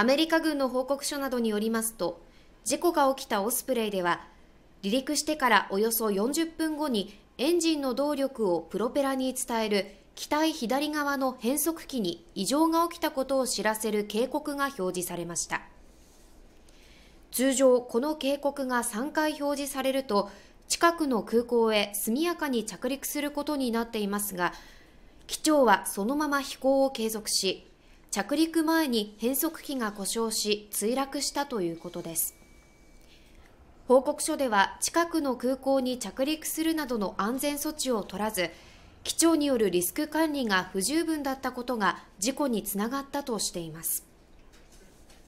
アメリカ軍の報告書などによりますと、事故が起きたオスプレイでは、離陸してからおよそ40分後にエンジンの動力をプロペラに伝える機体左側の変速機に異常が起きたことを知らせる警告が表示されました。通常、この警告が3回表示されると、近くの空港へ速やかに着陸することになっていますが、機長はそのまま飛行を継続し、着陸前に変速機が故障し墜落したということです報告書では近くの空港に着陸するなどの安全措置を取らず機長によるリスク管理が不十分だったことが事故につながったとしています